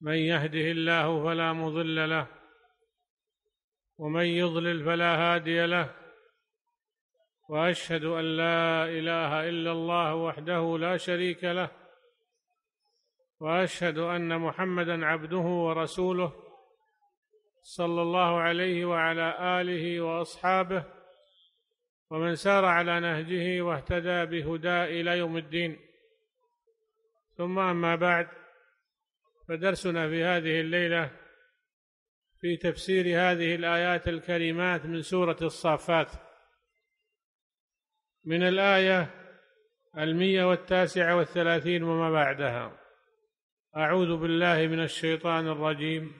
من يهده الله فلا مضل له ومن يضلل فلا هادي له واشهد ان لا اله الا الله وحده لا شريك له واشهد ان محمدا عبده ورسوله صلى الله عليه وعلى اله واصحابه ومن سار على نهجه واهتدى بهداه الى يوم الدين ثم اما بعد فدرسنا في هذه الليلة في تفسير هذه الآيات الكريمات من سورة الصافات من الآية المية والتاسعة والثلاثين وما بعدها أعوذ بالله من الشيطان الرجيم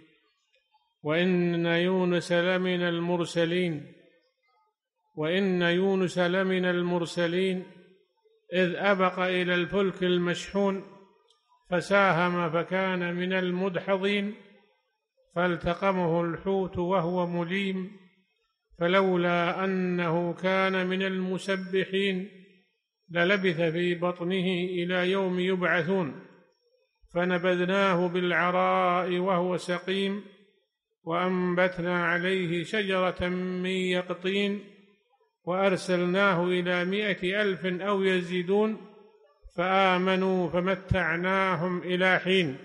وإن يونس لمن المرسلين وإن يونس لمن المرسلين إذ أبق إلى الفلك المشحون فساهم فكان من المدحضين فالتقمه الحوت وهو مليم فلولا أنه كان من المسبحين للبث في بطنه إلى يوم يبعثون فنبذناه بالعراء وهو سقيم وأنبتنا عليه شجرة من يقطين وأرسلناه إلى مائة ألف أو يزيدون فامنوا فمتعناهم الى حين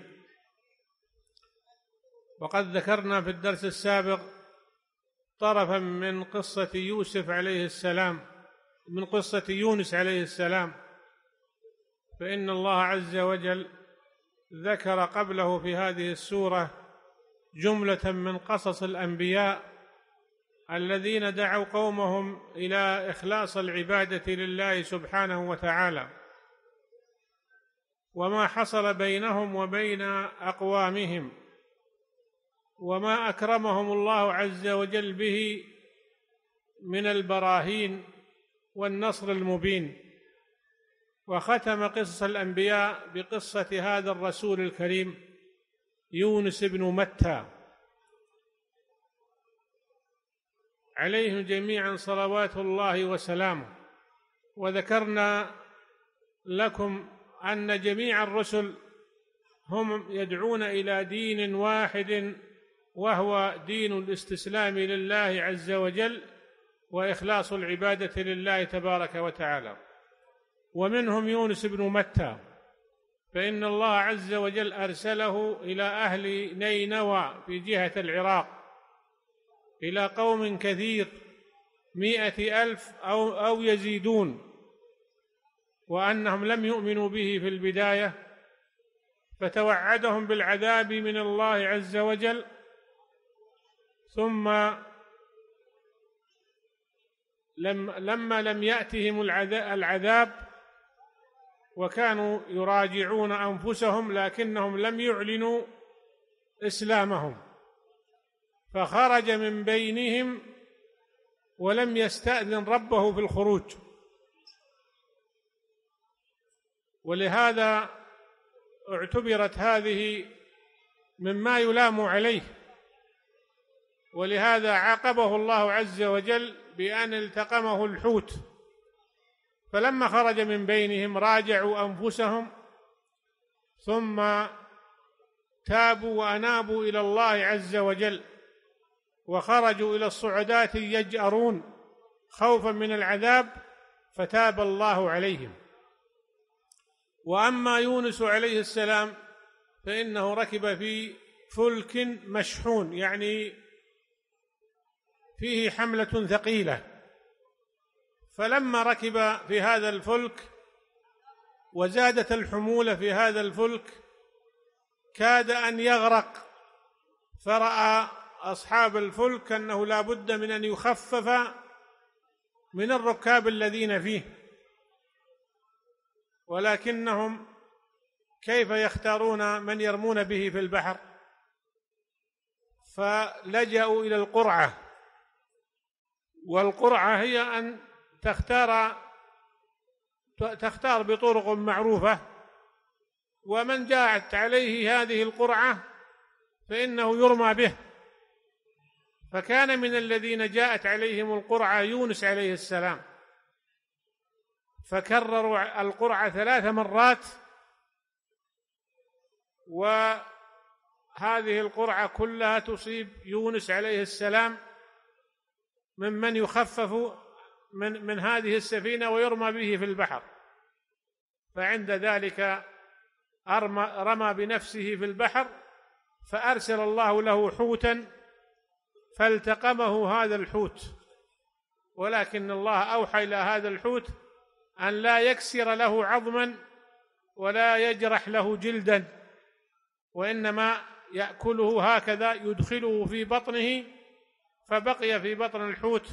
وقد ذكرنا في الدرس السابق طرفا من قصه يوسف عليه السلام من قصه يونس عليه السلام فان الله عز وجل ذكر قبله في هذه السوره جمله من قصص الانبياء الذين دعوا قومهم الى اخلاص العباده لله سبحانه وتعالى وما حصل بينهم وبين اقوامهم وما اكرمهم الله عز وجل به من البراهين والنصر المبين وختم قصص الانبياء بقصه هذا الرسول الكريم يونس بن متى عليهم جميعا صلوات الله وسلامه وذكرنا لكم ان جميع الرسل هم يدعون الى دين واحد وهو دين الاستسلام لله عز وجل واخلاص العباده لله تبارك وتعالى ومنهم يونس بن متى فان الله عز وجل ارسله الى اهل نينوى في جهه العراق الى قوم كثير مائه الف او او يزيدون وانهم لم يؤمنوا به في البدايه فتوعدهم بالعذاب من الله عز وجل ثم لم لما لم ياتهم العذاب وكانوا يراجعون انفسهم لكنهم لم يعلنوا اسلامهم فخرج من بينهم ولم يستاذن ربه في الخروج ولهذا اعتبرت هذه مما يلام عليه ولهذا عاقبه الله عز وجل بأن التقمه الحوت فلما خرج من بينهم راجعوا أنفسهم ثم تابوا وأنابوا إلى الله عز وجل وخرجوا إلى الصعدات يجأرون خوفا من العذاب فتاب الله عليهم واما يونس عليه السلام فانه ركب في فلك مشحون يعني فيه حمله ثقيله فلما ركب في هذا الفلك وزادت الحموله في هذا الفلك كاد ان يغرق فراى اصحاب الفلك انه لا بد من ان يخفف من الركاب الذين فيه ولكنهم كيف يختارون من يرمون به في البحر فلجأوا إلى القرعة والقرعة هي أن تختار تختار بطرق معروفة ومن جاءت عليه هذه القرعة فإنه يرمى به فكان من الذين جاءت عليهم القرعة يونس عليه السلام فكرروا القرعة ثلاث مرات وهذه القرعة كلها تصيب يونس عليه السلام ممن يخفف من من هذه السفينة ويرمى به في البحر فعند ذلك أرمى رمى بنفسه في البحر فأرسل الله له حوتا فالتقمه هذا الحوت ولكن الله أوحى إلى هذا الحوت أن لا يكسر له عظما ولا يجرح له جلدا وإنما يأكله هكذا يدخله في بطنه فبقي في بطن الحوت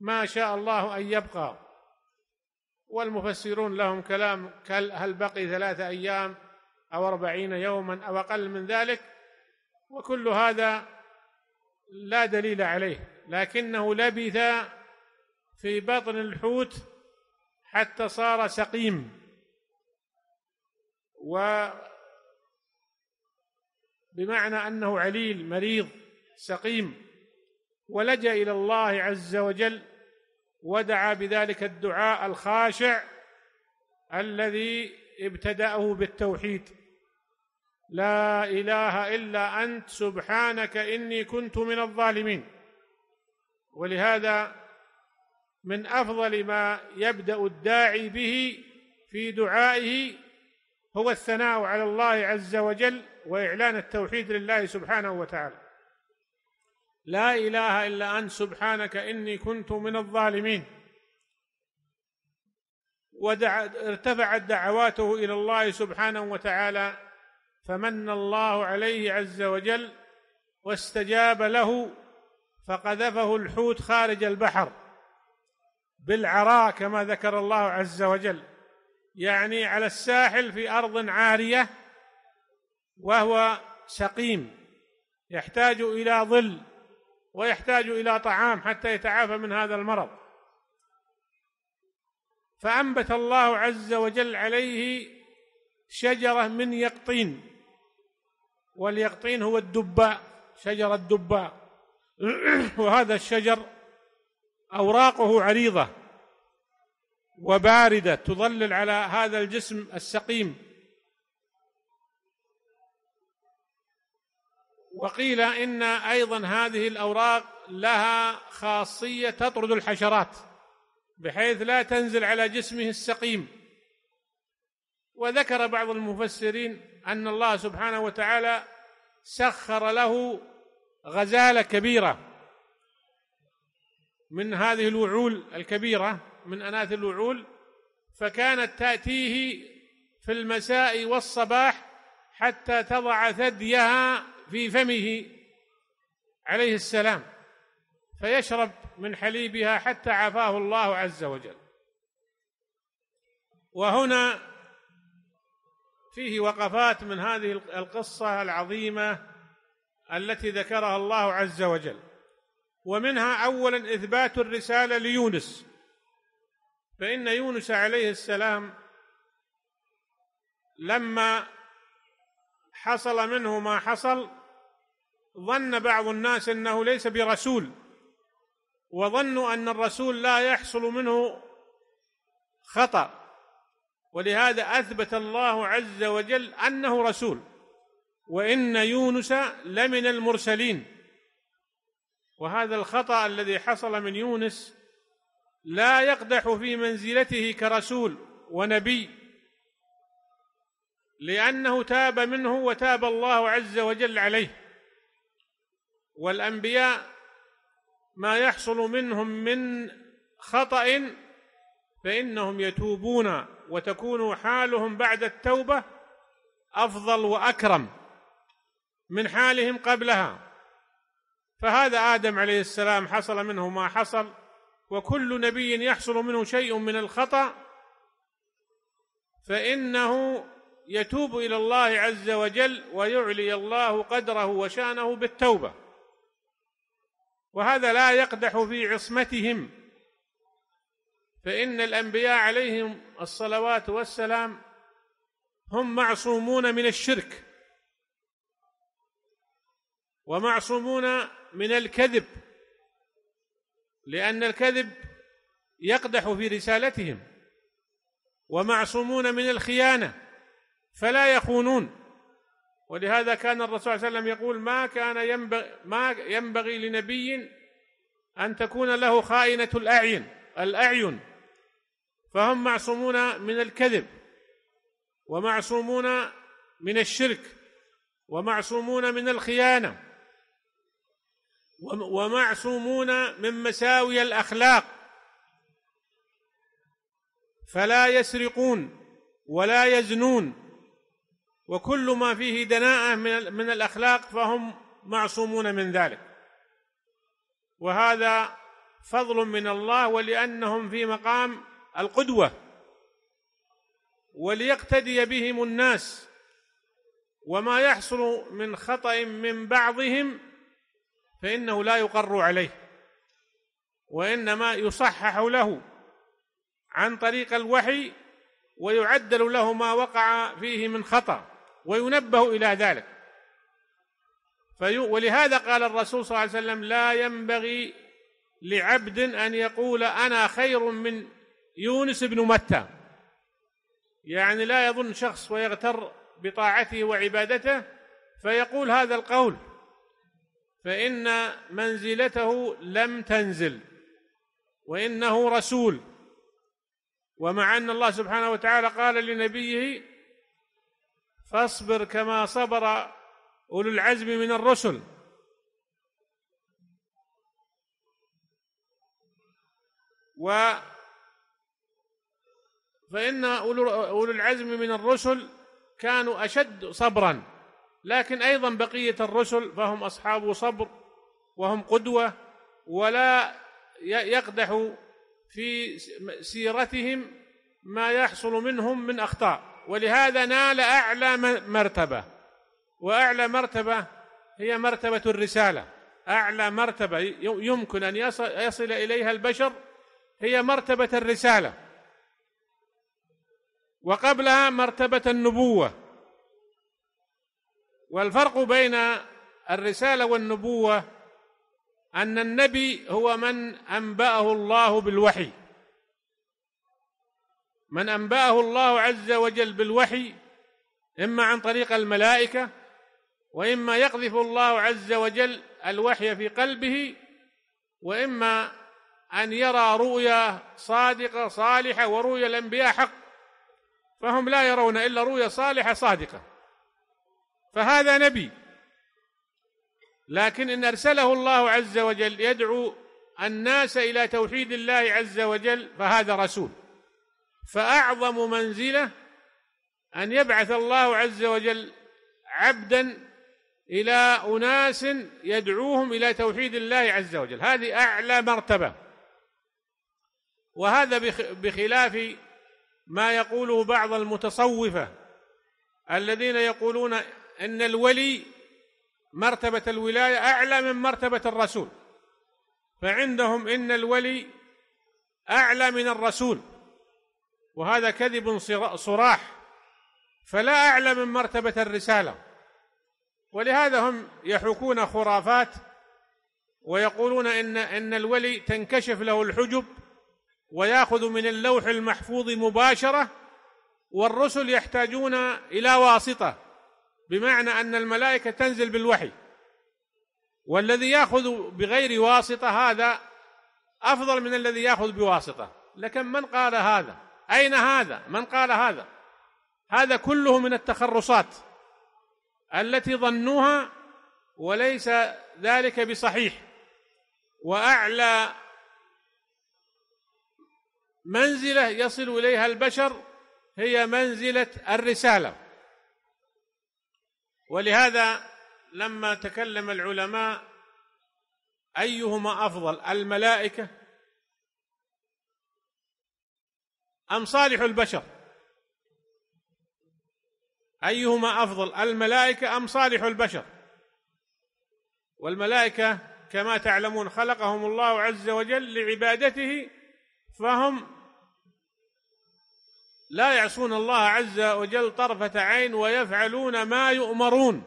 ما شاء الله أن يبقى والمفسرون لهم كلام هل بقي ثلاثة أيام أو أربعين يوما أو أقل من ذلك وكل هذا لا دليل عليه لكنه لبث في بطن الحوت حتى صار سقيم و بمعنى انه عليل مريض سقيم ولجا الى الله عز وجل ودعا بذلك الدعاء الخاشع الذي ابتداه بالتوحيد لا اله الا انت سبحانك اني كنت من الظالمين ولهذا من افضل ما يبدا الداعي به في دعائه هو الثناء على الله عز وجل واعلان التوحيد لله سبحانه وتعالى لا اله الا انت سبحانك اني كنت من الظالمين ودع ارتفعت دعواته الى الله سبحانه وتعالى فمن الله عليه عز وجل واستجاب له فقذفه الحوت خارج البحر بالعراء كما ذكر الله عز وجل يعني على الساحل في ارض عاريه وهو سقيم يحتاج الى ظل ويحتاج الى طعام حتى يتعافى من هذا المرض فانبت الله عز وجل عليه شجره من يقطين واليقطين هو الدباء شجر الدباء وهذا الشجر اوراقه عريضه وبارده تظلل على هذا الجسم السقيم وقيل ان ايضا هذه الاوراق لها خاصيه تطرد الحشرات بحيث لا تنزل على جسمه السقيم وذكر بعض المفسرين ان الله سبحانه وتعالى سخر له غزاله كبيره من هذه الوعول الكبيره من أناث الوعول فكانت تأتيه في المساء والصباح حتى تضع ثديها في فمه عليه السلام فيشرب من حليبها حتى عافاه الله عز وجل وهنا فيه وقفات من هذه القصة العظيمة التي ذكرها الله عز وجل ومنها أولا إثبات الرسالة ليونس فإن يونس عليه السلام لما حصل منه ما حصل ظن بعض الناس انه ليس برسول وظنوا ان الرسول لا يحصل منه خطأ ولهذا اثبت الله عز وجل انه رسول وان يونس لمن المرسلين وهذا الخطأ الذي حصل من يونس لا يقدح في منزلته كرسول ونبي لأنه تاب منه وتاب الله عز وجل عليه والأنبياء ما يحصل منهم من خطأ فإنهم يتوبون وتكون حالهم بعد التوبة أفضل وأكرم من حالهم قبلها فهذا آدم عليه السلام حصل منه ما حصل وكل نبي يحصل منه شيء من الخطأ فإنه يتوب إلى الله عز وجل ويعلي الله قدره وشانه بالتوبة وهذا لا يقدح في عصمتهم فإن الأنبياء عليهم الصلوات والسلام هم معصومون من الشرك ومعصومون من الكذب لأن الكذب يقدح في رسالتهم ومعصومون من الخيانة فلا يخونون ولهذا كان الرسول صلى الله عليه وسلم يقول ما كان ينبغي ما ينبغي لنبي أن تكون له خائنة الأعين الأعين فهم معصومون من الكذب ومعصومون من الشرك ومعصومون من الخيانه ومعصومون من مساوي الاخلاق فلا يسرقون ولا يزنون وكل ما فيه دناءه من الاخلاق فهم معصومون من ذلك وهذا فضل من الله ولانهم في مقام القدوه وليقتدي بهم الناس وما يحصل من خطا من بعضهم فإنه لا يقر عليه وإنما يصحح له عن طريق الوحي ويعدل له ما وقع فيه من خطأ وينبه إلى ذلك في ولهذا قال الرسول صلى الله عليه وسلم لا ينبغي لعبد أن يقول أنا خير من يونس بن متى يعني لا يظن شخص ويغتر بطاعته وعبادته فيقول هذا القول فإن منزلته لم تنزل وإنه رسول ومع أن الله سبحانه وتعالى قال لنبيه فاصبر كما صبر أولو العزم من الرسل و فإن أولو العزم من الرسل كانوا أشد صبرا لكن ايضا بقيه الرسل فهم اصحاب صبر وهم قدوه ولا يقدح في سيرتهم ما يحصل منهم من اخطاء ولهذا نال اعلى مرتبه واعلى مرتبه هي مرتبه الرساله اعلى مرتبه يمكن ان يصل اليها البشر هي مرتبه الرساله وقبلها مرتبه النبوه والفرق بين الرسالة والنبوة أن النبي هو من أنبأه الله بالوحي من أنبأه الله عز وجل بالوحي إما عن طريق الملائكة وإما يقذف الله عز وجل الوحي في قلبه وإما أن يرى رؤيا صادقة صالحة ورؤيا الأنبياء حق فهم لا يرون إلا رؤيا صالحة صادقة فهذا نبي لكن إن أرسله الله عز وجل يدعو الناس إلى توحيد الله عز وجل فهذا رسول فأعظم منزلة أن يبعث الله عز وجل عبدا إلى أناس يدعوهم إلى توحيد الله عز وجل هذه أعلى مرتبة وهذا بخلاف ما يقوله بعض المتصوفة الذين يقولون أن الولي مرتبة الولاية أعلى من مرتبة الرسول فعندهم إن الولي أعلى من الرسول وهذا كذب صراح فلا أعلى من مرتبة الرسالة ولهذا هم يحكون خرافات ويقولون إن إن الولي تنكشف له الحجب ويأخذ من اللوح المحفوظ مباشرة والرسل يحتاجون إلى واسطة بمعنى ان الملائكه تنزل بالوحي والذي ياخذ بغير واسطه هذا افضل من الذي ياخذ بواسطه لكن من قال هذا اين هذا من قال هذا هذا كله من التخرصات التي ظنوها وليس ذلك بصحيح واعلى منزله يصل اليها البشر هي منزله الرساله ولهذا لما تكلم العلماء أيهما أفضل الملائكة أم صالح البشر أيهما أفضل الملائكة أم صالح البشر والملائكة كما تعلمون خلقهم الله عز وجل لعبادته فهم لا يعصون الله عز وجل طرفة عين ويفعلون ما يؤمرون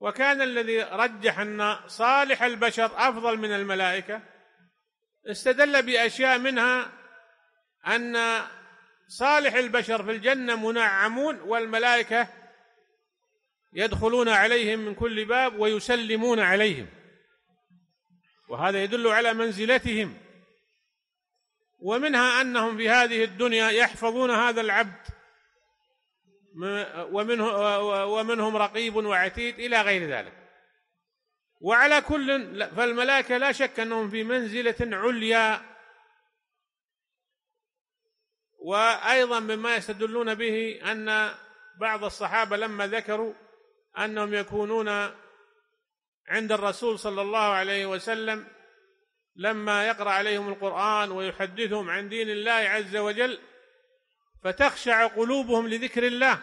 وكان الذي رجح أن صالح البشر أفضل من الملائكة استدل بأشياء منها أن صالح البشر في الجنة منعمون والملائكة يدخلون عليهم من كل باب ويسلمون عليهم وهذا يدل على منزلتهم ومنها انهم في هذه الدنيا يحفظون هذا العبد ومنه ومنهم رقيب وعتيد الى غير ذلك وعلى كل فالملائكه لا شك انهم في منزله عليا وايضا مما يستدلون به ان بعض الصحابه لما ذكروا انهم يكونون عند الرسول صلى الله عليه وسلم لما يقرأ عليهم القرآن ويحدثهم عن دين الله عز وجل فتخشع قلوبهم لذكر الله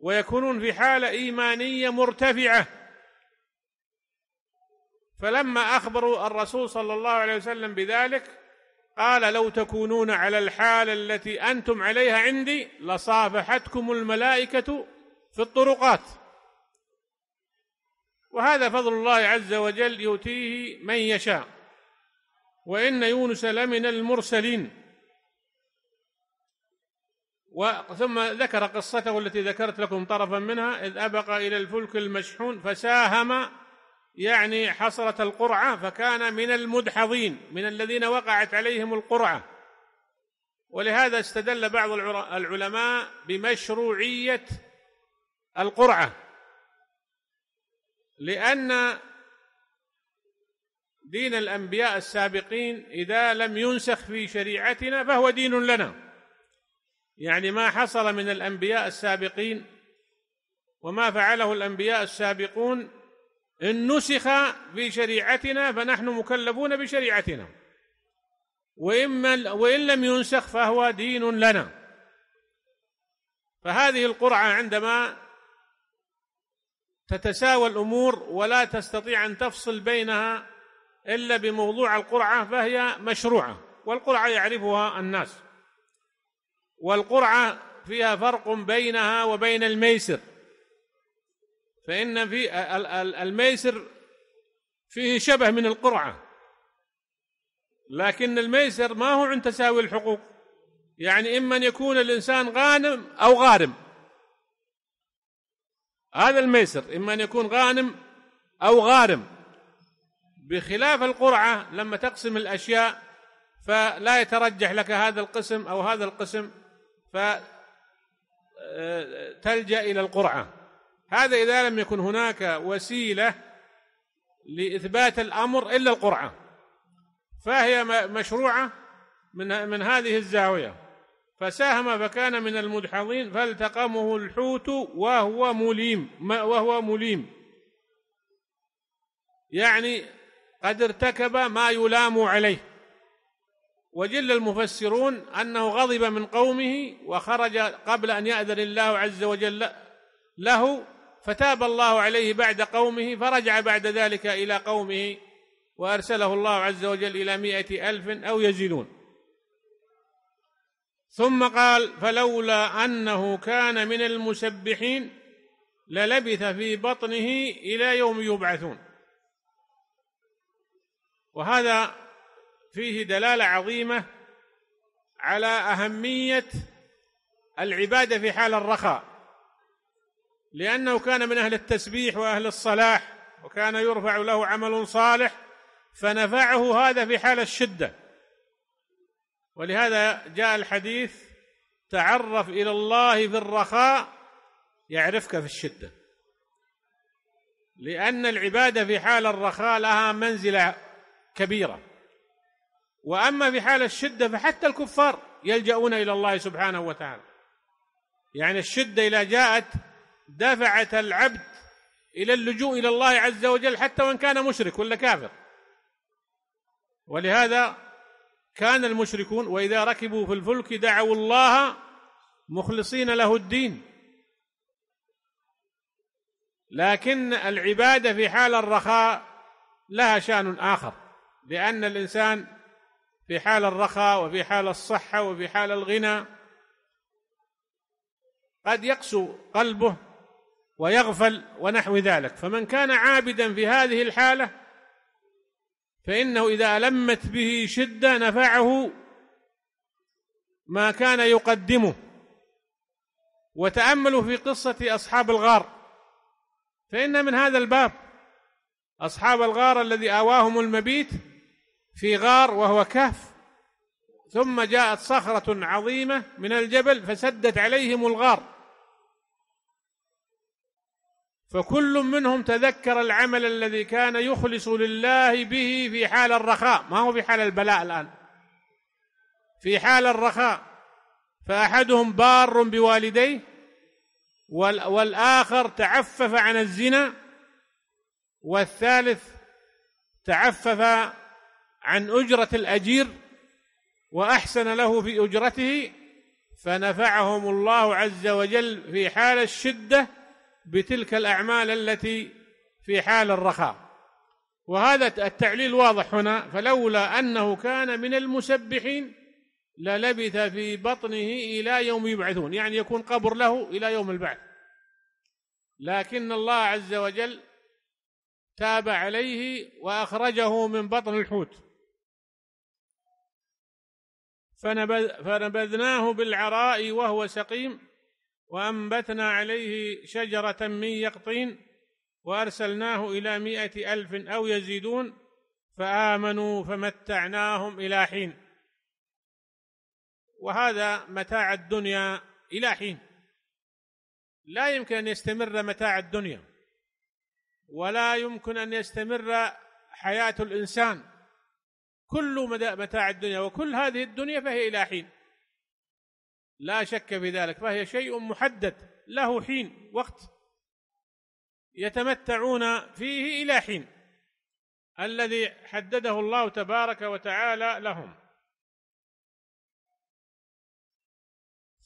ويكونون في حالة إيمانية مرتفعة فلما أخبروا الرسول صلى الله عليه وسلم بذلك قال لو تكونون على الحال التي أنتم عليها عندي لصافحتكم الملائكة في الطرقات وهذا فضل الله عز وجل يؤتيه من يشاء وإن يونس لمن المرسلين ثم ذكر قصته التي ذكرت لكم طرفا منها إذ أبق إلى الفلك المشحون فساهم يعني حصرة القرعة فكان من المدحضين من الذين وقعت عليهم القرعة ولهذا استدل بعض العلماء بمشروعية القرعة لأن دين الأنبياء السابقين إذا لم ينسخ في شريعتنا فهو دين لنا يعني ما حصل من الأنبياء السابقين وما فعله الأنبياء السابقون إن نسخ في شريعتنا فنحن مكلفون بشريعتنا وإما وإن لم ينسخ فهو دين لنا فهذه القرعة عندما تتساوى الأمور ولا تستطيع أن تفصل بينها إلا بموضوع القرعة فهي مشروعة والقرعة يعرفها الناس والقرعة فيها فرق بينها وبين الميسر فإن في الميسر فيه شبه من القرعة لكن الميسر ما هو عند تساوي الحقوق يعني إما أن يكون الإنسان غانم أو غارم هذا الميسر إما أن يكون غانم أو غارم بخلاف القرعة لما تقسم الأشياء فلا يترجح لك هذا القسم أو هذا القسم فتلجأ آه، إلى القرعة هذا إذا لم يكن هناك وسيلة لإثبات الأمر إلا القرعة فهي مشروعة من من هذه الزاوية فساهم فكان من المدحضين فالتقمه الحوت وهو مليم وهو مليم يعني قد ارتكب ما يلام عليه وجل المفسرون أنه غضب من قومه وخرج قبل أن يأذن الله عز وجل له فتاب الله عليه بعد قومه فرجع بعد ذلك إلى قومه وأرسله الله عز وجل إلى مائه ألف أو يزيدون ثم قال فلولا أنه كان من المسبحين للبث في بطنه إلى يوم يبعثون وهذا فيه دلاله عظيمه على اهميه العباده في حال الرخاء لانه كان من اهل التسبيح واهل الصلاح وكان يرفع له عمل صالح فنفعه هذا في حال الشده ولهذا جاء الحديث تعرف الى الله في الرخاء يعرفك في الشده لان العباده في حال الرخاء لها منزله كبيرة وأما في حال الشدة فحتى الكفار يلجؤون إلى الله سبحانه وتعالى يعني الشدة إذا جاءت دفعت العبد إلى اللجوء إلى الله عز وجل حتى وإن كان مشرك ولا كافر ولهذا كان المشركون وإذا ركبوا في الفلك دعوا الله مخلصين له الدين لكن العبادة في حال الرخاء لها شأن آخر بأن الإنسان في حال الرخاء وفي حال الصحة وفي حال الغنى قد يقسو قلبه ويغفل ونحو ذلك فمن كان عابدا في هذه الحالة فإنه إذا ألمت به شدة نفعه ما كان يقدمه وتأملوا في قصة أصحاب الغار فإن من هذا الباب أصحاب الغار الذي آواهم المبيت في غار وهو كهف ثم جاءت صخرة عظيمة من الجبل فسدت عليهم الغار فكل منهم تذكر العمل الذي كان يخلص لله به في حال الرخاء ما هو في حال البلاء الآن في حال الرخاء فأحدهم بار بوالديه والآخر تعفف عن الزنا والثالث تعفف عن أجرة الأجير وأحسن له في أجرته فنفعهم الله عز وجل في حال الشدة بتلك الأعمال التي في حال الرخاء وهذا التعليل واضح هنا فلولا أنه كان من المسبحين للبث في بطنه إلى يوم يبعثون يعني يكون قبر له إلى يوم البعث لكن الله عز وجل تاب عليه وأخرجه من بطن الحوت فنبذناه بالعراء وهو سقيم وأنبتنا عليه شجرة من يقطين وأرسلناه إلى مائة ألف أو يزيدون فآمنوا فمتعناهم إلى حين وهذا متاع الدنيا إلى حين لا يمكن أن يستمر متاع الدنيا ولا يمكن أن يستمر حياة الإنسان كل متاع الدنيا وكل هذه الدنيا فهي إلى حين لا شك في ذلك فهي شيء محدد له حين وقت يتمتعون فيه إلى حين الذي حدده الله تبارك وتعالى لهم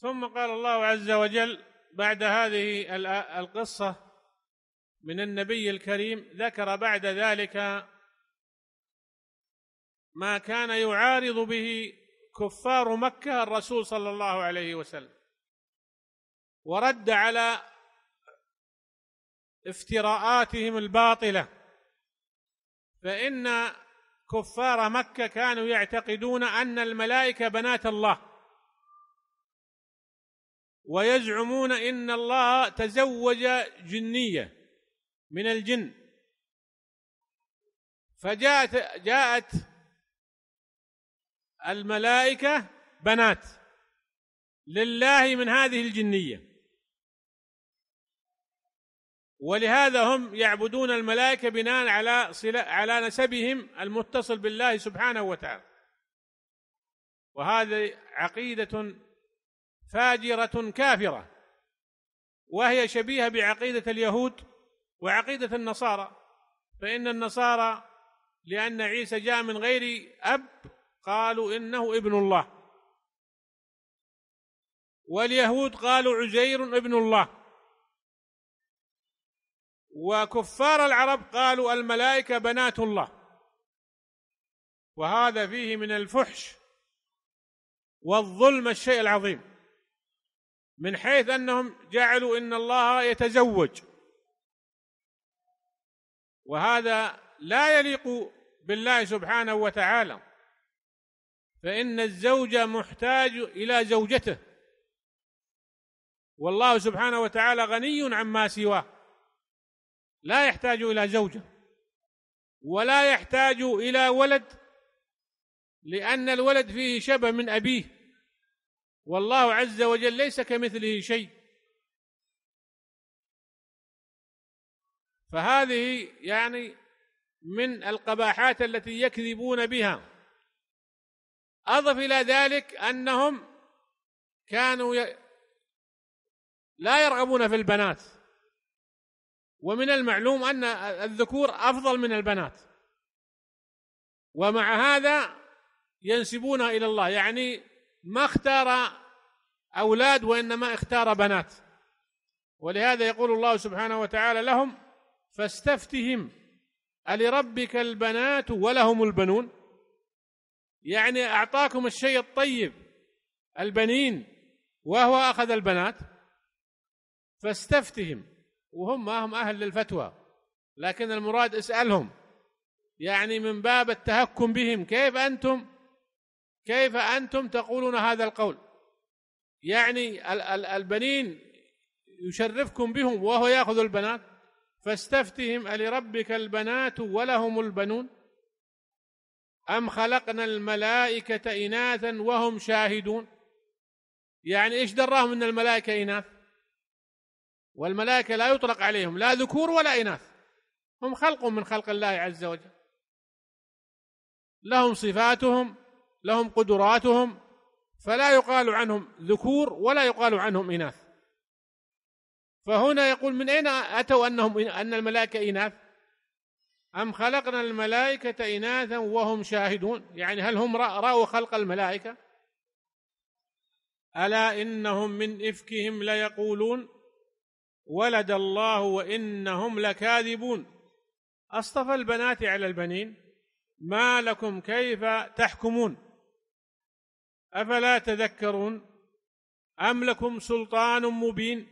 ثم قال الله عز وجل بعد هذه القصة من النبي الكريم ذكر بعد ذلك ما كان يعارض به كفار مكة الرسول صلى الله عليه وسلم ورد على افتراءاتهم الباطلة فإن كفار مكة كانوا يعتقدون أن الملائكة بنات الله ويزعمون إن الله تزوج جنية من الجن فجاءت جاءت الملائكة بنات لله من هذه الجنية ولهذا هم يعبدون الملائكة بناء على على نسبهم المتصل بالله سبحانه وتعالى وهذه عقيدة فاجرة كافرة وهي شبيهة بعقيدة اليهود وعقيدة النصارى فإن النصارى لأن عيسى جاء من غير أب قالوا إنه ابن الله واليهود قالوا عزير ابن الله وكفار العرب قالوا الملائكة بنات الله وهذا فيه من الفحش والظلم الشيء العظيم من حيث أنهم جعلوا إن الله يتزوج وهذا لا يليق بالله سبحانه وتعالى فإن الزوج محتاج إلى زوجته والله سبحانه وتعالى غني عما سواه لا يحتاج إلى زوجة ولا يحتاج إلى ولد لأن الولد فيه شبه من أبيه والله عز وجل ليس كمثله شيء فهذه يعني من القباحات التي يكذبون بها أضف إلى ذلك أنهم كانوا ي... لا يرغبون في البنات ومن المعلوم أن الذكور أفضل من البنات ومع هذا ينسبونها إلى الله يعني ما اختار أولاد وإنما اختار بنات ولهذا يقول الله سبحانه وتعالى لهم فاستفتهم ألربك البنات ولهم البنون يعني أعطاكم الشيء الطيب البنين وهو أخذ البنات فاستفتهم وهم ما هم أهل للفتوى لكن المراد اسألهم يعني من باب التهكم بهم كيف أنتم كيف أنتم تقولون هذا القول يعني البنين يشرفكم بهم وهو يأخذ البنات فاستفتهم ألربك البنات ولهم البنون أم خلقنا الملائكة إناثا وهم شاهدون يعني إيش دراهم أن الملائكة إناث والملائكة لا يطلق عليهم لا ذكور ولا إناث هم خلق من خلق الله عز وجل لهم صفاتهم لهم قدراتهم فلا يقال عنهم ذكور ولا يقال عنهم إناث فهنا يقول من أين أتوا أنهم إن الملائكة إناث أم خلقنا الملائكة إناثا وهم شاهدون يعني هل هم رأوا خلق الملائكة ألا إنهم من إفكهم ليقولون ولد الله وإنهم لكاذبون أصطفى البنات على البنين ما لكم كيف تحكمون أفلا تذكرون أم لكم سلطان مبين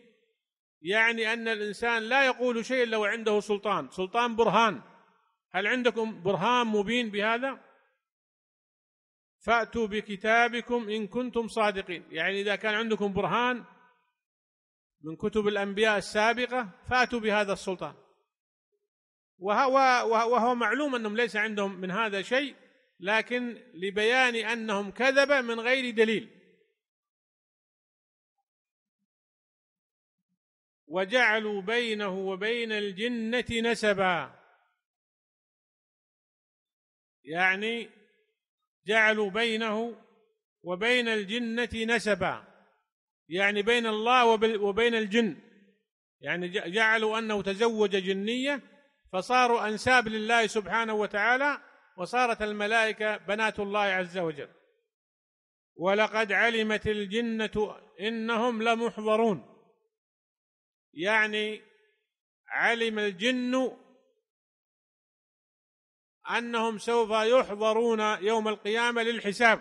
يعني أن الإنسان لا يقول شيء لو عنده سلطان سلطان برهان هل عندكم برهان مبين بهذا فأتوا بكتابكم إن كنتم صادقين يعني إذا كان عندكم برهان من كتب الأنبياء السابقة فأتوا بهذا السلطان وهو, وهو معلوم أنهم ليس عندهم من هذا شيء لكن لبيان أنهم كذب من غير دليل وجعلوا بينه وبين الجنة نسبا يعني جعلوا بينه وبين الجنة نسبا يعني بين الله وبين الجن يعني جعلوا أنه تزوج جنية فصاروا أنساب لله سبحانه وتعالى وصارت الملائكة بنات الله عز وجل ولقد علمت الجنة إنهم لمحضرون يعني علم الجن انهم سوف يحضرون يوم القيامه للحساب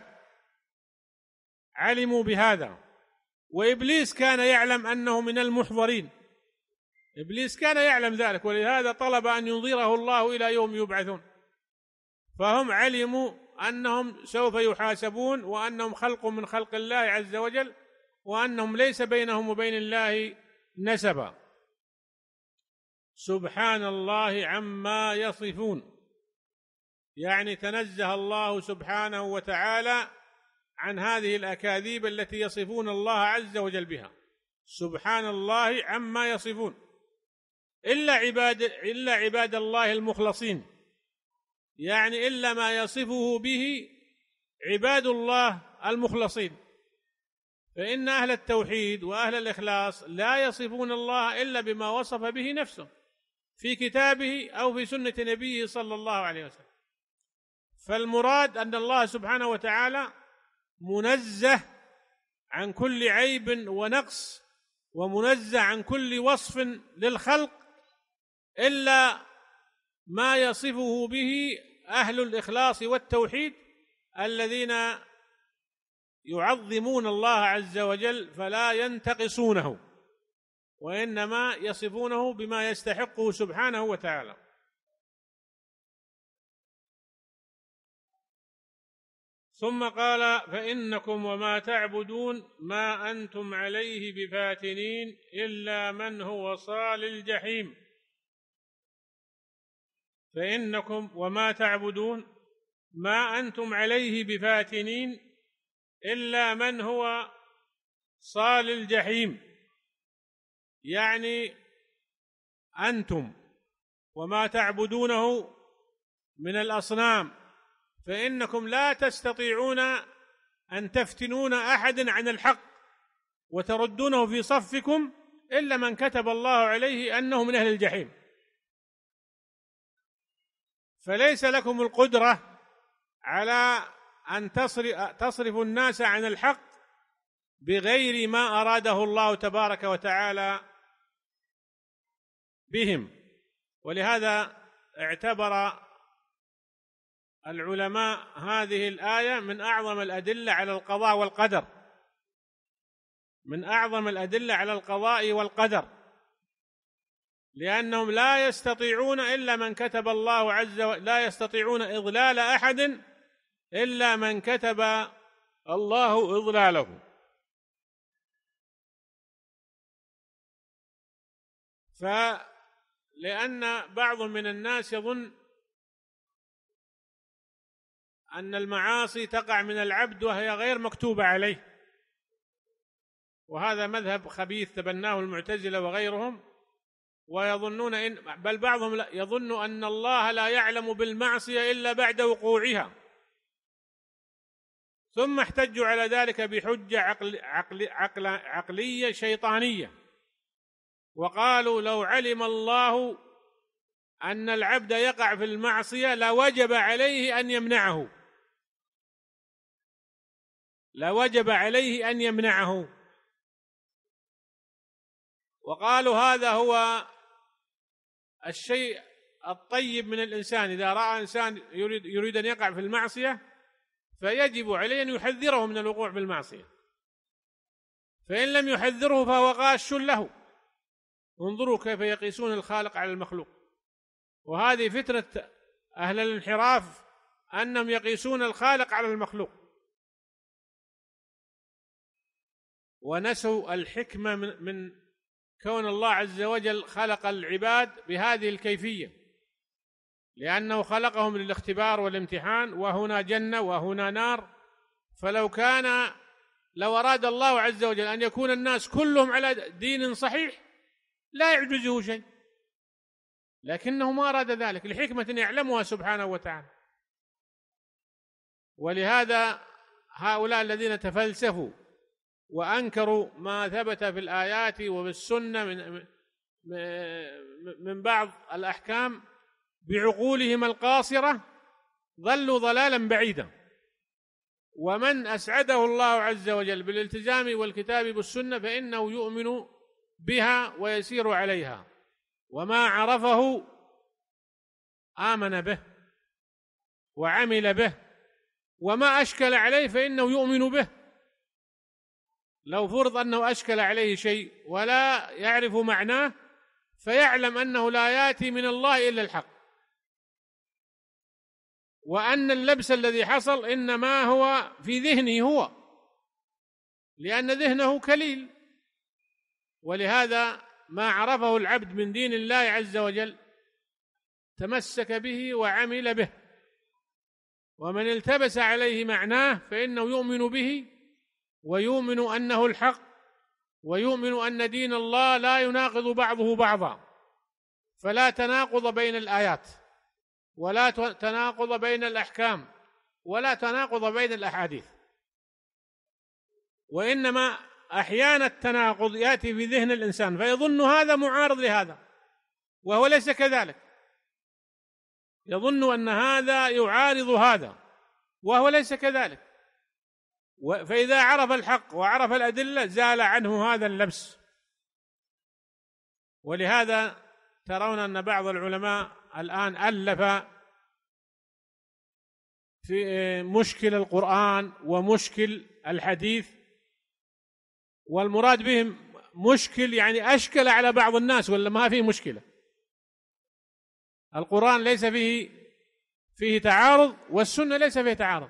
علموا بهذا وابليس كان يعلم انه من المحضرين ابليس كان يعلم ذلك ولهذا طلب ان ينظره الله الى يوم يبعثون فهم علموا انهم سوف يحاسبون وانهم خلق من خلق الله عز وجل وانهم ليس بينهم وبين الله نسبا سبحان الله عما يصفون يعني تنزه الله سبحانه وتعالى عن هذه الاكاذيب التي يصفون الله عز وجل بها سبحان الله عما يصفون الا عباد الا عباد الله المخلصين يعني الا ما يصفه به عباد الله المخلصين فان اهل التوحيد واهل الاخلاص لا يصفون الله الا بما وصف به نفسه في كتابه او في سنه نبيه صلى الله عليه وسلم فالمراد ان الله سبحانه وتعالى منزه عن كل عيب ونقص ومنزه عن كل وصف للخلق الا ما يصفه به اهل الاخلاص والتوحيد الذين يعظمون الله عز وجل فلا ينتقصونه وانما يصفونه بما يستحقه سبحانه وتعالى ثم قال فإنكم وما تعبدون ما أنتم عليه بفاتنين إلا من هو صال الجحيم فإنكم وما تعبدون ما أنتم عليه بفاتنين إلا من هو صال الجحيم يعني أنتم وما تعبدونه من الأصنام فانكم لا تستطيعون ان تفتنون احدا عن الحق وتردونه في صفكم الا من كتب الله عليه انه من اهل الجحيم فليس لكم القدره على ان تصرفوا الناس عن الحق بغير ما اراده الله تبارك وتعالى بهم ولهذا اعتبر العلماء هذه الآية من أعظم الأدلة على القضاء والقدر من أعظم الأدلة على القضاء والقدر لأنهم لا يستطيعون إلا من كتب الله عز وجل لا يستطيعون إضلال أحد إلا من كتب الله إضلاله فلأن بعض من الناس يظن أن المعاصي تقع من العبد وهي غير مكتوبة عليه وهذا مذهب خبيث تبناه المعتزلة وغيرهم ويظنون إن بل بعضهم يظن أن الله لا يعلم بالمعصية إلا بعد وقوعها ثم احتجوا على ذلك بحجة عقل عقل عقل عقلية شيطانية وقالوا لو علم الله أن العبد يقع في المعصية لوجب عليه أن يمنعه لوجب عليه أن يمنعه وقالوا هذا هو الشيء الطيب من الإنسان إذا رأى إنسان يريد, يريد أن يقع في المعصية فيجب عليه أن يحذره من الوقوع بالمعصية فإن لم يحذره فهو غاش له انظروا كيف يقيسون الخالق على المخلوق وهذه فتنة أهل الانحراف أنهم يقيسون الخالق على المخلوق ونسوا الحكمة من, من كون الله عز وجل خلق العباد بهذه الكيفية لأنه خلقهم للاختبار والامتحان وهنا جنة وهنا نار فلو كان لو أراد الله عز وجل أن يكون الناس كلهم على دين صحيح لا يعجزه شيء لكنه ما أراد ذلك لحكمة يعلمها سبحانه وتعالى ولهذا هؤلاء الذين تفلسفوا وانكروا ما ثبت في الايات وفي السنه من من بعض الاحكام بعقولهم القاصره ضلوا ضلالا بعيدا ومن اسعده الله عز وجل بالالتزام والكتاب بالسنه فانه يؤمن بها ويسير عليها وما عرفه امن به وعمل به وما اشكل عليه فانه يؤمن به لو فرض أنه أشكل عليه شيء ولا يعرف معناه فيعلم أنه لا يأتي من الله إلا الحق وأن اللبس الذي حصل إنما هو في ذهنه هو لأن ذهنه كليل ولهذا ما عرفه العبد من دين الله عز وجل تمسك به وعمل به ومن التبس عليه معناه فإنه يؤمن به ويؤمن انه الحق ويؤمن ان دين الله لا يناقض بعضه بعضا فلا تناقض بين الايات ولا تناقض بين الاحكام ولا تناقض بين الاحاديث وانما احيانا التناقض ياتي في ذهن الانسان فيظن هذا معارض لهذا وهو ليس كذلك يظن ان هذا يعارض هذا وهو ليس كذلك فإذا عرف الحق وعرف الأدلة زال عنه هذا اللبس ولهذا ترون أن بعض العلماء الآن ألف في مشكل القرآن ومشكل الحديث والمراد بهم مشكل يعني أشكل على بعض الناس ولا ما فيه مشكلة القرآن ليس فيه فيه تعارض والسنة ليس فيه تعارض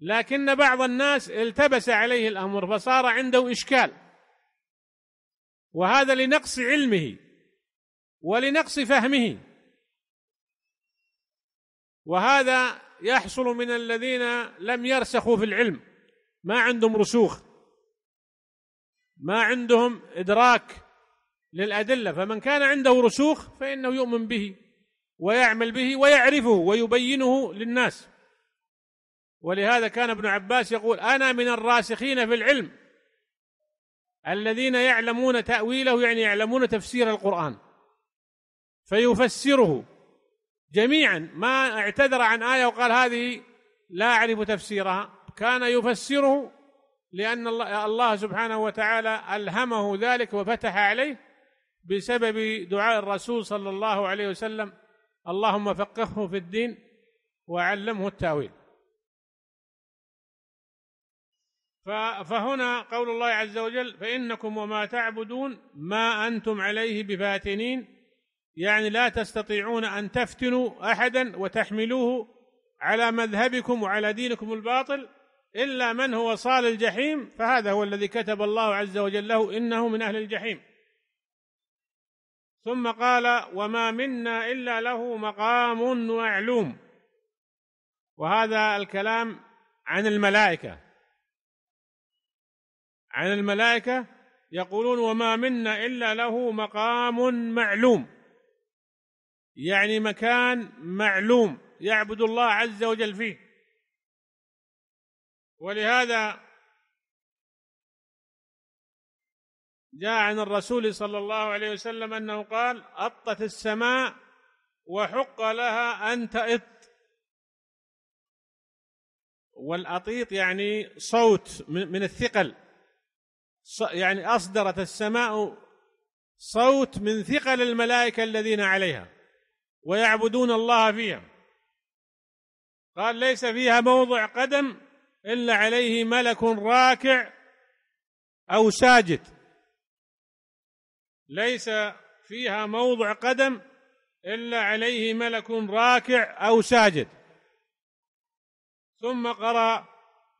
لكن بعض الناس التبس عليه الامر فصار عنده اشكال وهذا لنقص علمه ولنقص فهمه وهذا يحصل من الذين لم يرسخوا في العلم ما عندهم رسوخ ما عندهم ادراك للادله فمن كان عنده رسوخ فانه يؤمن به ويعمل به ويعرفه ويبينه للناس ولهذا كان ابن عباس يقول انا من الراسخين في العلم الذين يعلمون تاويله يعني يعلمون تفسير القران فيفسره جميعا ما اعتذر عن ايه وقال هذه لا اعرف تفسيرها كان يفسره لان الله, سبحانه وتعالى الهمه ذلك وفتح عليه بسبب دعاء الرسول صلى الله عليه وسلم اللهم فقهه في الدين وعلمه التاويل فهنا قول الله عز وجل فإنكم وما تعبدون ما أنتم عليه بفاتنين يعني لا تستطيعون أن تفتنوا أحدا وتحملوه على مذهبكم وعلى دينكم الباطل إلا من هو صال الجحيم فهذا هو الذي كتب الله عز وجل له إنه من أهل الجحيم ثم قال وما منا إلا له مقام معلوم وهذا الكلام عن الملائكة عن الملائكة يقولون وما منا إلا له مقام معلوم يعني مكان معلوم يعبد الله عز وجل فيه ولهذا جاء عن الرسول صلى الله عليه وسلم انه قال اطت السماء وحق لها ان تئط والاطيط يعني صوت من الثقل يعني أصدرت السماء صوت من ثقل الملائكة الذين عليها ويعبدون الله فيها قال ليس فيها موضع قدم إلا عليه ملك راكع أو ساجد ليس فيها موضع قدم إلا عليه ملك راكع أو ساجد ثم قرأ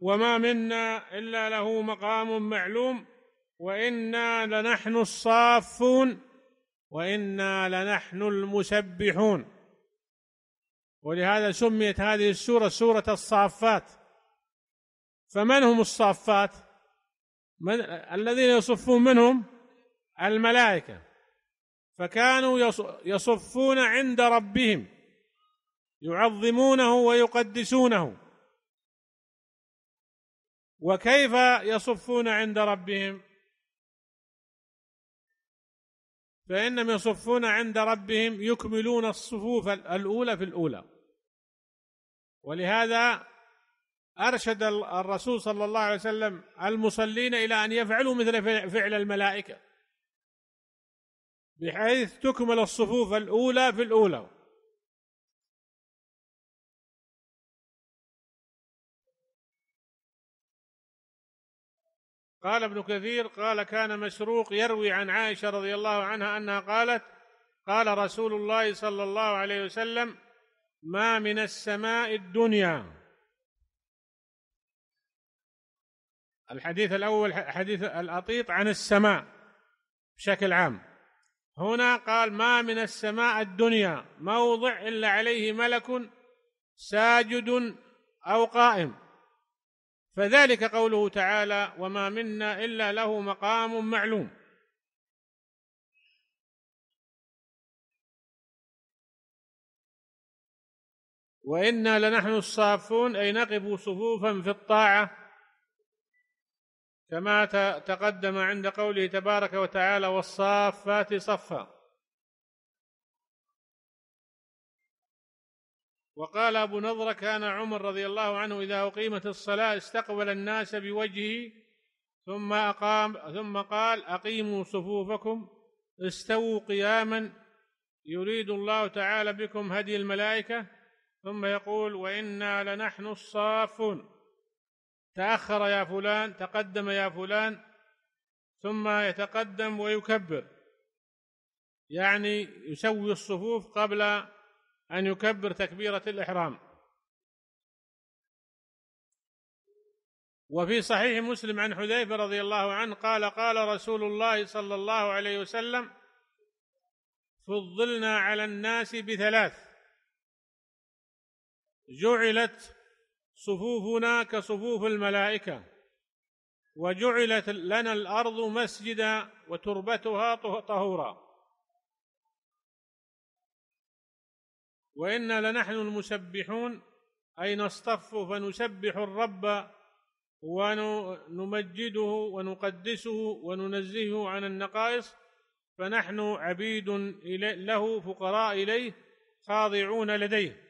وما منا إلا له مقام معلوم وإنا لنحن الصافون وإنا لنحن المسبحون ولهذا سميت هذه السورة سورة الصافات فمن هم الصافات من الذين يصفون منهم الملائكة فكانوا يصفون عند ربهم يعظمونه ويقدسونه وكيف يصفون عند ربهم فإنهم يصفون عند ربهم يكملون الصفوف الأولى في الأولى ولهذا أرشد الرسول صلى الله عليه وسلم المصلين إلى أن يفعلوا مثل فعل الملائكة بحيث تكمل الصفوف الأولى في الأولى قال ابن كثير قال كان مشروق يروي عن عائشه رضي الله عنها انها قالت قال رسول الله صلى الله عليه وسلم ما من السماء الدنيا الحديث الاول حديث الاطيط عن السماء بشكل عام هنا قال ما من السماء الدنيا موضع الا عليه ملك ساجد او قائم فذلك قوله تعالى وما منا الا له مقام معلوم وانا لنحن الصافون اي نقف صفوفا في الطاعه كما تقدم عند قوله تبارك وتعالى والصافات صفا وقال أبو نظرة كان عمر رضي الله عنه إذا أقيمت الصلاة استقبل الناس بوجهه ثم أقام ثم قال أقيموا صفوفكم استووا قياما يريد الله تعالى بكم هدي الملائكة ثم يقول وإنا لنحن الصافون تأخر يا فلان تقدم يا فلان ثم يتقدم ويكبر يعني يسوي الصفوف قبل أن يكبر تكبيرة الإحرام وفي صحيح مسلم عن حذيفة رضي الله عنه قال قال رسول الله صلى الله عليه وسلم فضلنا على الناس بثلاث جعلت صفوفنا كصفوف الملائكة وجعلت لنا الأرض مسجدا وتربتها طهورا وإنا لنحن المسبحون أي نصطف فنسبح الرب ونمجده ونقدسه وننزهه عن النقائص فنحن عبيد له فقراء إليه خاضعون لديه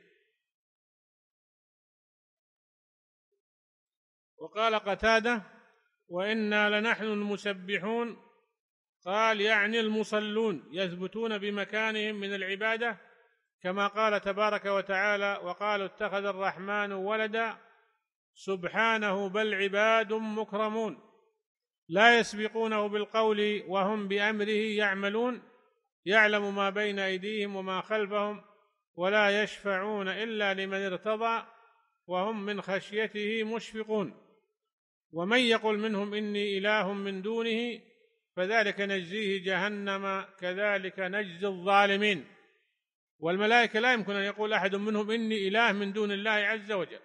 وقال قتاده وإنا لنحن المسبحون قال يعني المصلون يثبتون بمكانهم من العباده كما قال تبارك وتعالى وقالوا اتخذ الرحمن ولدا سبحانه بل عباد مكرمون لا يسبقونه بالقول وهم بامره يعملون يعلم ما بين ايديهم وما خلفهم ولا يشفعون الا لمن ارتضى وهم من خشيته مشفقون ومن يقل منهم اني اله من دونه فذلك نجزيه جهنم كذلك نجزي الظالمين والملائكة لا يمكن أن يقول أحد منهم إني إله من دون الله عز وجل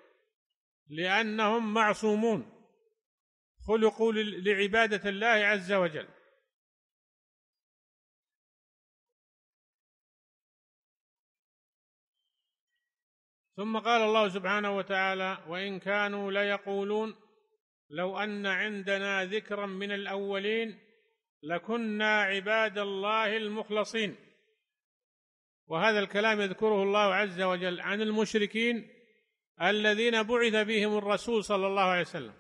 لأنهم معصومون خلقوا لعبادة الله عز وجل ثم قال الله سبحانه وتعالى وإن كانوا ليقولون لو أن عندنا ذكرا من الأولين لكنا عباد الله المخلصين وهذا الكلام يذكره الله عز وجل عن المشركين الذين بعث بهم الرسول صلى الله عليه وسلم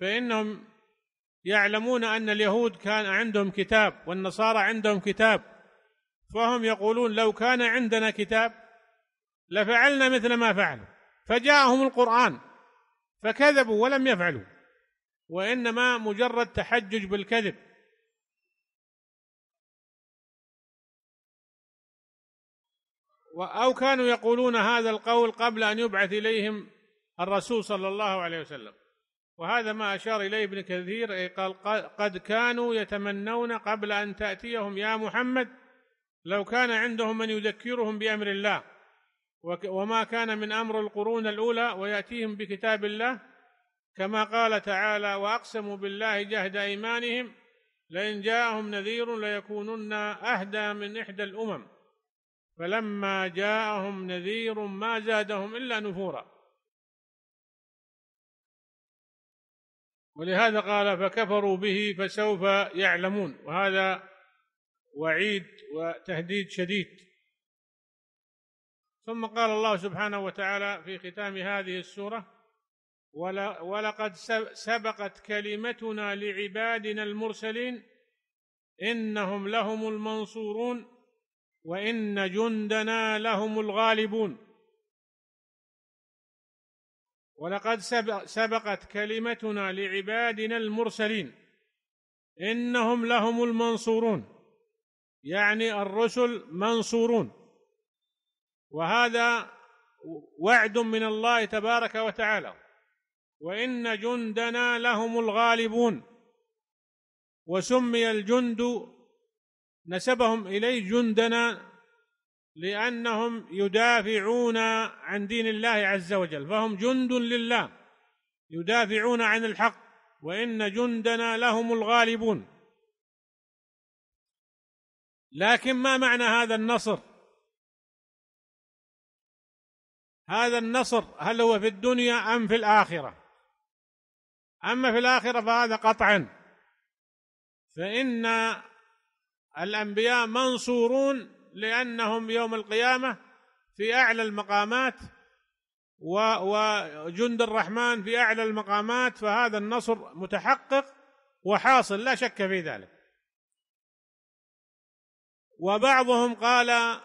فإنهم يعلمون أن اليهود كان عندهم كتاب والنصارى عندهم كتاب فهم يقولون لو كان عندنا كتاب لفعلنا مثل ما فعلوا فجاءهم القرآن فكذبوا ولم يفعلوا وإنما مجرد تحجج بالكذب أو كانوا يقولون هذا القول قبل أن يبعث إليهم الرسول صلى الله عليه وسلم وهذا ما أشار إليه ابن كثير إيه، قال قد كانوا يتمنون قبل أن تأتيهم يا محمد لو كان عندهم من يذكرهم بأمر الله وما كان من أمر القرون الأولى ويأتيهم بكتاب الله كما قال تعالى وأقسموا بالله جهد أيمانهم لئن جاءهم نذير ليكونن أهدى من إحدى الأمم فلما جاءهم نذير ما زادهم إلا نفورا ولهذا قال فكفروا به فسوف يعلمون وهذا وعيد وتهديد شديد ثم قال الله سبحانه وتعالى في ختام هذه السورة ولقد سبقت كلمتنا لعبادنا المرسلين إنهم لهم المنصورون وان جندنا لهم الغالبون ولقد سبقت كلمتنا لعبادنا المرسلين انهم لهم المنصورون يعني الرسل منصورون وهذا وعد من الله تبارك وتعالى وان جندنا لهم الغالبون وسمي الجند نسبهم إليه جندنا لأنهم يدافعون عن دين الله عز وجل فهم جند لله يدافعون عن الحق وإن جندنا لهم الغالبون لكن ما معنى هذا النصر هذا النصر هل هو في الدنيا أم في الآخرة أما في الآخرة فهذا قطعا فإن الانبياء منصورون لانهم يوم القيامه في اعلى المقامات وجند الرحمن في اعلى المقامات فهذا النصر متحقق وحاصل لا شك في ذلك وبعضهم قال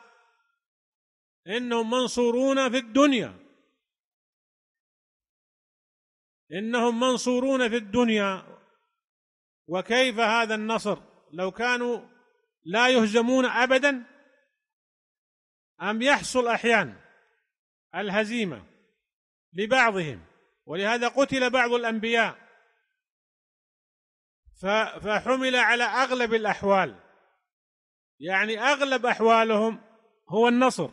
انهم منصورون في الدنيا انهم منصورون في الدنيا وكيف هذا النصر لو كانوا لا يهزمون ابدا ام يحصل احيانا الهزيمه لبعضهم ولهذا قتل بعض الانبياء فحمل على اغلب الاحوال يعني اغلب احوالهم هو النصر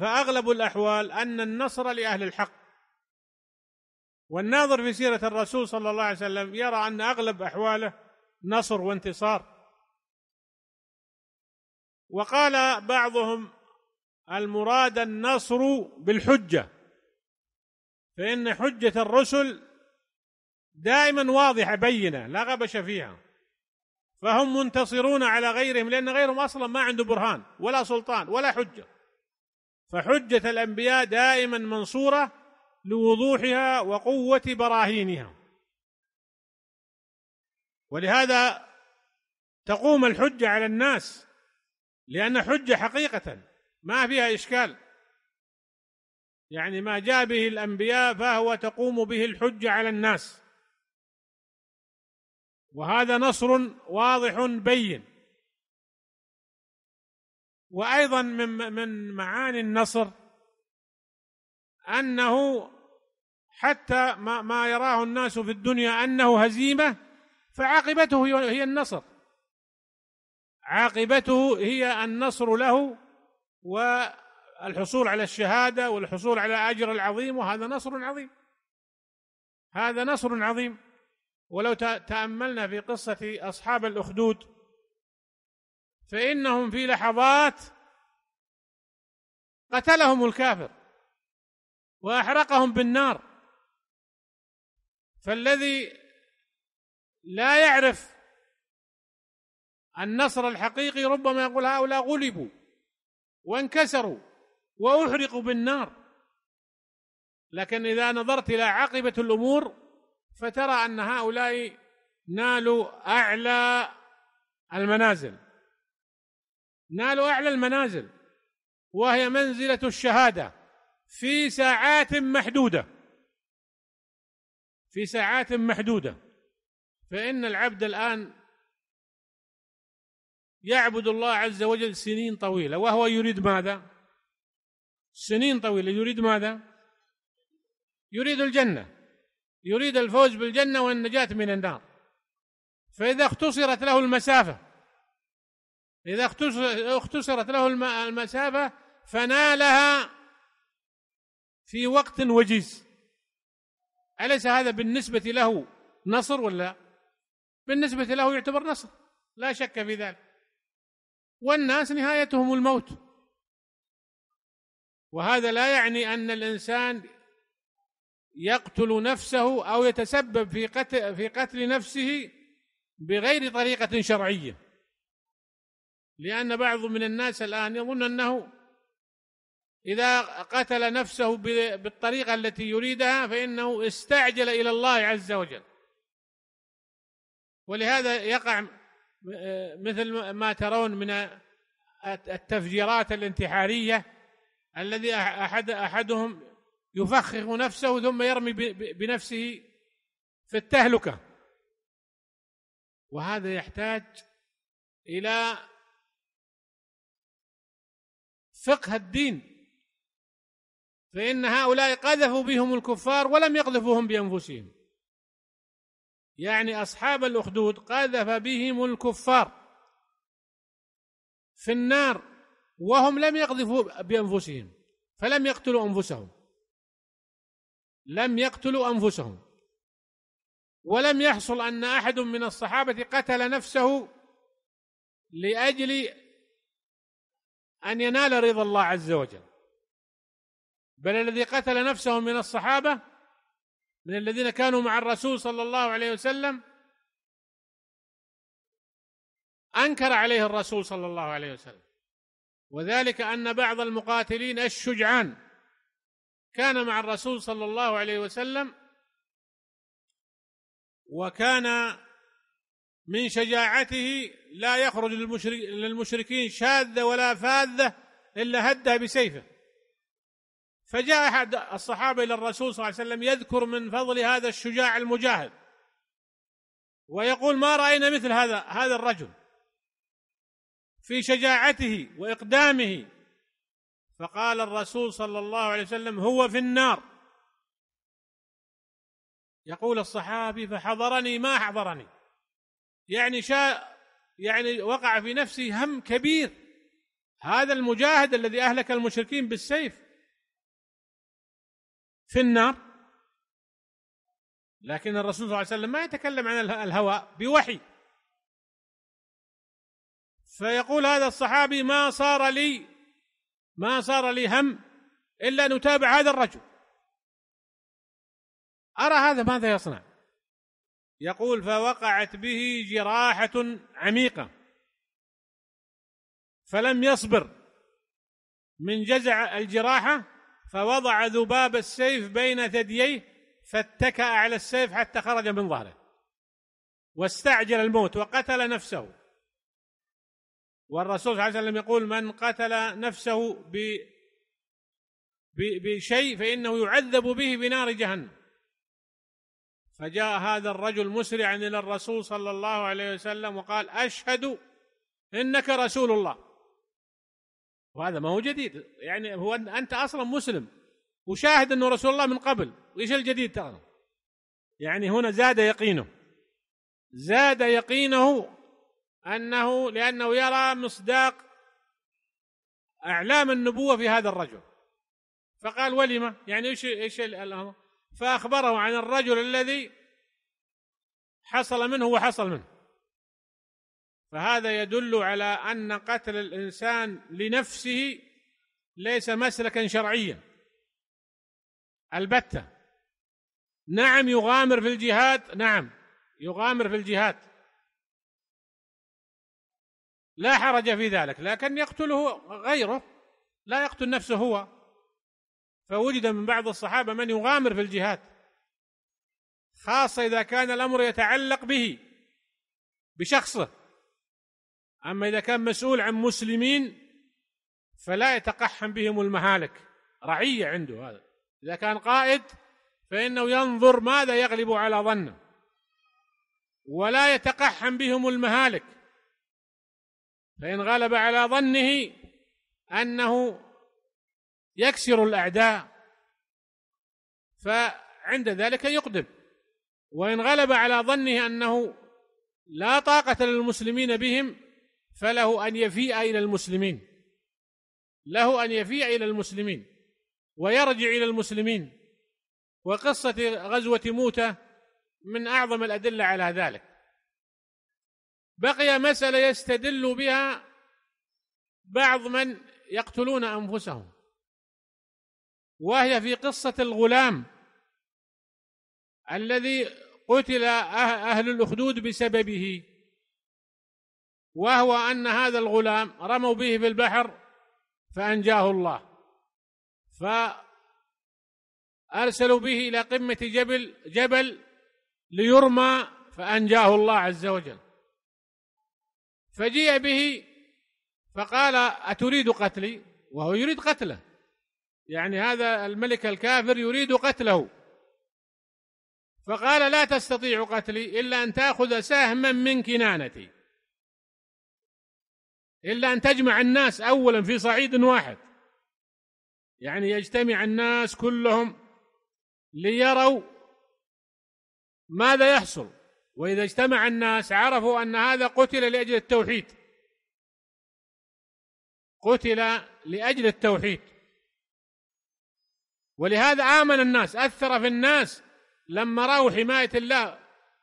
فاغلب الاحوال ان النصر لاهل الحق والناظر في سيره الرسول صلى الله عليه وسلم يرى ان اغلب احواله نصر وانتصار وقال بعضهم المراد النصر بالحجه فان حجه الرسل دائما واضحه بينه لا غبش فيها فهم منتصرون على غيرهم لان غيرهم اصلا ما عنده برهان ولا سلطان ولا حجه فحجه الانبياء دائما منصوره لوضوحها وقوه براهينها ولهذا تقوم الحجه على الناس لأن حجة حقيقة ما فيها إشكال يعني ما جاء به الأنبياء فهو تقوم به الحجة على الناس وهذا نصر واضح بين وأيضا من من معاني النصر أنه حتى ما, ما يراه الناس في الدنيا أنه هزيمة فعاقبته هي النصر عاقبته هي النصر له والحصول على الشهاده والحصول على اجر العظيم وهذا نصر عظيم هذا نصر عظيم ولو تاملنا في قصه اصحاب الاخدود فانهم في لحظات قتلهم الكافر واحرقهم بالنار فالذي لا يعرف النصر الحقيقي ربما يقول هؤلاء غلبوا وانكسروا واحرقوا بالنار لكن اذا نظرت الى عاقبه الامور فترى ان هؤلاء نالوا اعلى المنازل نالوا اعلى المنازل وهي منزله الشهاده في ساعات محدوده في ساعات محدوده فان العبد الان يعبد الله عز وجل سنين طويلة وهو يريد ماذا سنين طويلة يريد ماذا يريد الجنة يريد الفوز بالجنة والنجاة من النار فإذا اختصرت له المسافة إذا اختصرت له المسافة فنالها في وقت وجيز أليس هذا بالنسبة له نصر ولا بالنسبة له يعتبر نصر لا شك في ذلك والناس نهايتهم الموت وهذا لا يعني ان الانسان يقتل نفسه او يتسبب في قتل في قتل نفسه بغير طريقه شرعيه لان بعض من الناس الان يظن انه اذا قتل نفسه بالطريقه التي يريدها فانه استعجل الى الله عز وجل ولهذا يقع مثل ما ترون من التفجيرات الانتحارية الذي أحد أحدهم يفخخ نفسه ثم يرمي بنفسه في التهلكة وهذا يحتاج إلى فقه الدين فإن هؤلاء قذفوا بهم الكفار ولم يقذفوهم بأنفسهم يعني أصحاب الأخدود قذف بهم الكفار في النار وهم لم يقذفوا بأنفسهم فلم يقتلوا أنفسهم لم يقتلوا أنفسهم ولم يحصل أن أحد من الصحابة قتل نفسه لأجل أن ينال رضا الله عز وجل بل الذي قتل نفسه من الصحابة من الذين كانوا مع الرسول صلى الله عليه وسلم انكر عليه الرسول صلى الله عليه وسلم وذلك ان بعض المقاتلين الشجعان كان مع الرسول صلى الله عليه وسلم وكان من شجاعته لا يخرج للمشركين شاذه ولا فاذه الا هدها بسيفه فجاء احد الصحابه الى الرسول صلى الله عليه وسلم يذكر من فضل هذا الشجاع المجاهد ويقول ما راينا مثل هذا هذا الرجل في شجاعته واقدامه فقال الرسول صلى الله عليه وسلم هو في النار يقول الصحابي فحضرني ما حضرني يعني شاء يعني وقع في نفسي هم كبير هذا المجاهد الذي اهلك المشركين بالسيف في النار لكن الرسول صلى الله عليه وسلم ما يتكلم عن الهوى بوحي فيقول هذا الصحابي ما صار لي ما صار لي هم الا ان اتابع هذا الرجل ارى هذا ماذا يصنع يقول فوقعت به جراحه عميقه فلم يصبر من جزع الجراحه فوضع ذباب السيف بين ثدييه فاتكأ على السيف حتى خرج من ظهره واستعجل الموت وقتل نفسه والرسول صلى الله عليه وسلم يقول من قتل نفسه ب بشيء فإنه يعذب به بنار جهنم فجاء هذا الرجل مسرعا إلى الرسول صلى الله عليه وسلم وقال أشهد إنك رسول الله وهذا ما هو جديد يعني هو انت اصلا مسلم وشاهد انه رسول الله من قبل وايش الجديد ترى يعني هنا زاد يقينه زاد يقينه انه لانه يرى مصداق اعلام النبوه في هذا الرجل فقال ولم يعني ايش ايش الامر فاخبره عن الرجل الذي حصل منه وحصل منه فهذا يدل على أن قتل الإنسان لنفسه ليس مسلكا شرعيا البتة نعم يغامر في الجهاد نعم يغامر في الجهاد لا حرج في ذلك لكن يقتله غيره لا يقتل نفسه هو فوجد من بعض الصحابة من يغامر في الجهاد خاصة إذا كان الأمر يتعلق به بشخصه أما إذا كان مسؤول عن مسلمين فلا يتقحم بهم المهالك رعية عنده هذا إذا كان قائد فإنه ينظر ماذا يغلب على ظنه ولا يتقحم بهم المهالك فإن غلب على ظنه أنه يكسر الأعداء فعند ذلك يقدم وإن غلب على ظنه أنه لا طاقة للمسلمين بهم فله أن يفيء إلى المسلمين له أن يفيء إلى المسلمين ويرجع إلى المسلمين وقصة غزوة موتة من أعظم الأدلة على ذلك بقي مسألة يستدل بها بعض من يقتلون أنفسهم وهي في قصة الغلام الذي قتل أه-، أهل الأخدود بسببه وهو ان هذا الغلام رموا به في البحر فانجاه الله فارسلوا به الى قمه جبل جبل ليرمى فانجاه الله عز وجل فجيء به فقال اتريد قتلي وهو يريد قتله يعني هذا الملك الكافر يريد قتله فقال لا تستطيع قتلي الا ان تاخذ سهما من كنانتي إلا أن تجمع الناس أولا في صعيد واحد يعني يجتمع الناس كلهم ليروا ماذا يحصل وإذا اجتمع الناس عرفوا أن هذا قتل لأجل التوحيد قتل لأجل التوحيد ولهذا آمن الناس أثر في الناس لما رأوا حماية الله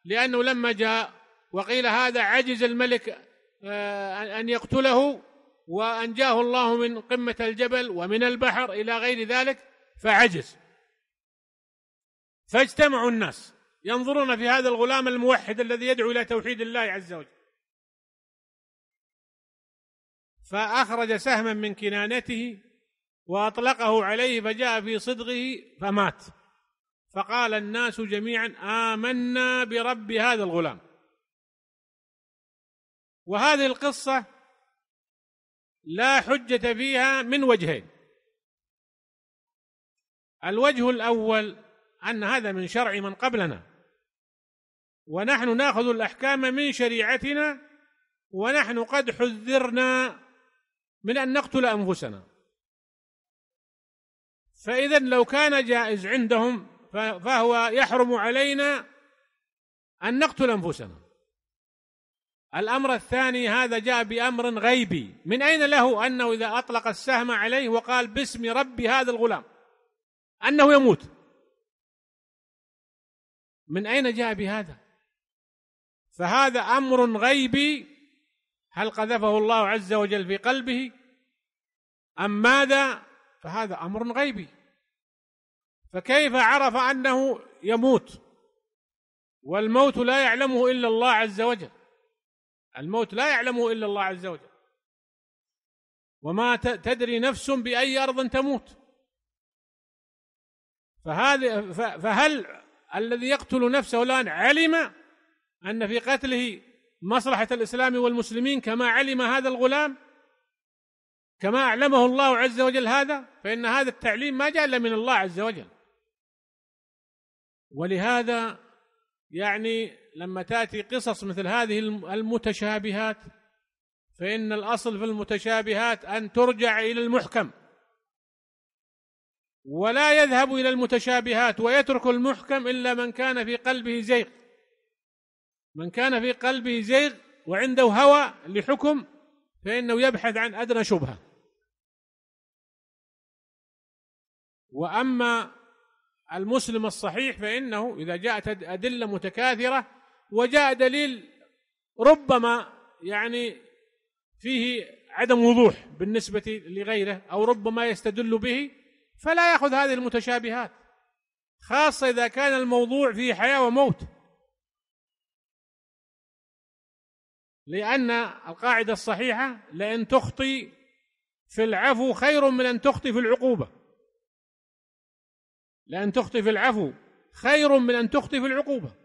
لأنه لما جاء وقيل هذا عجز الملك آه، أن يقتله وأنجاه الله من قمة الجبل ومن البحر إلى غير ذلك فعجز فاجتمع الناس ينظرون في هذا الغلام الموحد الذي يدعو إلى توحيد الله عز وجل فأخرج سهما من كنانته وأطلقه عليه فجاء في صدغه فمات فقال الناس جميعا آمنا برب هذا الغلام وهذه القصه لا حجه فيها من وجهين الوجه الاول ان هذا من شرع من قبلنا ونحن ناخذ الاحكام من شريعتنا ونحن قد حذرنا من ان نقتل انفسنا فاذا لو كان جائز عندهم فهو يحرم علينا ان نقتل انفسنا الأمر الثاني هذا جاء بأمر غيبي من أين له أنه إذا أطلق السهم عليه وقال باسم ربي هذا الغلام أنه يموت من أين جاء بهذا فهذا أمر غيبي هل قذفه الله عز وجل في قلبه أم ماذا فهذا أمر غيبي فكيف عرف أنه يموت والموت لا يعلمه إلا الله عز وجل الموت لا يعلمه الا الله عز وجل وما تدري نفس باي ارض تموت فهذه فهل الذي يقتل نفسه الان علم ان في قتله مصلحه الاسلام والمسلمين كما علم هذا الغلام كما اعلمه الله عز وجل هذا فان هذا التعليم ما جاء الا من الله عز وجل ولهذا يعني لما تاتي قصص مثل هذه المتشابهات فان الاصل في المتشابهات ان ترجع الى المحكم ولا يذهب الى المتشابهات ويترك المحكم الا من كان في قلبه زيغ من كان في قلبه زيغ وعنده هوى لحكم فانه يبحث عن ادنى شبهه واما المسلم الصحيح فانه اذا جاءت ادله متكاثره وجاء دليل ربما يعني فيه عدم وضوح بالنسبة لغيره أو ربما يستدل به فلا يأخذ هذه المتشابهات خاصة إذا كان الموضوع فيه حياة وموت لأن القاعدة الصحيحة لأن تخطي في العفو خير من أن تخطي في العقوبة لأن تخطي في العفو خير من أن تخطي في العقوبة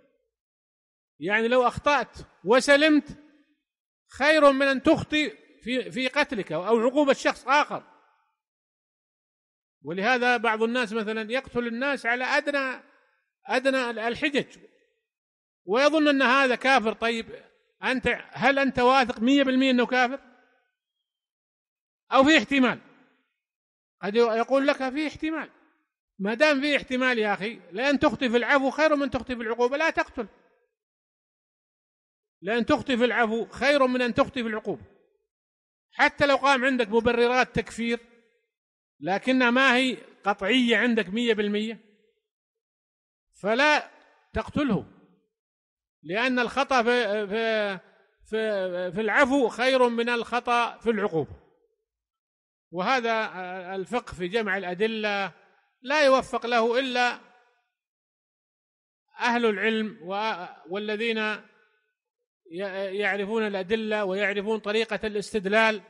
يعني لو اخطات وسلمت خير من ان تخطئ في في قتلك او عقوبه شخص اخر ولهذا بعض الناس مثلا يقتل الناس على ادنى ادنى الحجج ويظن ان هذا كافر طيب انت هل انت واثق 100% انه كافر؟ او في احتمال قد يقول لك في احتمال ما دام في احتمال يا اخي لان تخطي في العفو خير من تخطي في العقوبه لا تقتل لأن تخطي في العفو خير من أن تخطي في العقوبة حتى لو قام عندك مبررات تكفير لكنها ما هي قطعية عندك مية بالمية فلا تقتله لأن الخطأ في, في, في, في العفو خير من الخطأ في العقوبة وهذا الفقه في جمع الأدلة لا يوفق له إلا أهل العلم والذين يعرفون الأدلة ويعرفون طريقة الاستدلال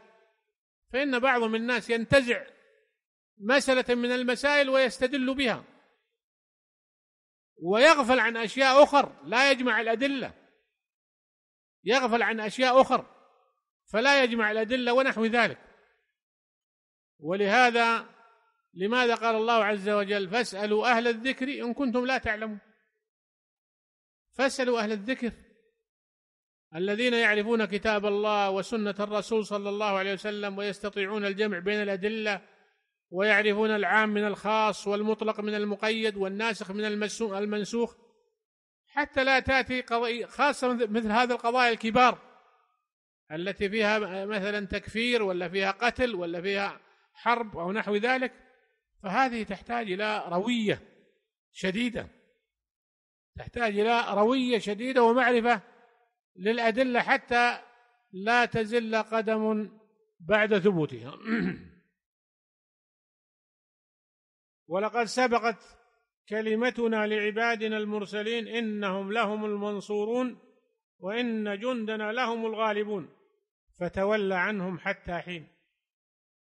فإن بعض من الناس ينتزع مسألة من المسائل ويستدل بها ويغفل عن أشياء أخر لا يجمع الأدلة يغفل عن أشياء أخر فلا يجمع الأدلة ونحو ذلك ولهذا لماذا قال الله عز وجل فاسألوا أهل الذكر إن كنتم لا تعلمون فاسألوا أهل الذكر الذين يعرفون كتاب الله وسنه الرسول صلى الله عليه وسلم ويستطيعون الجمع بين الادله ويعرفون العام من الخاص والمطلق من المقيد والناسخ من المنسوخ حتى لا تاتي قضية خاصه مثل هذا القضايا الكبار التي فيها مثلا تكفير ولا فيها قتل ولا فيها حرب او نحو ذلك فهذه تحتاج الى رويه شديده تحتاج الى رويه شديده ومعرفه للأدلة حتى لا تزل قدم بعد ثبوتها ولقد سبقت كلمتنا لعبادنا المرسلين إنهم لهم المنصورون وإن جندنا لهم الغالبون فتول عنهم حتى حين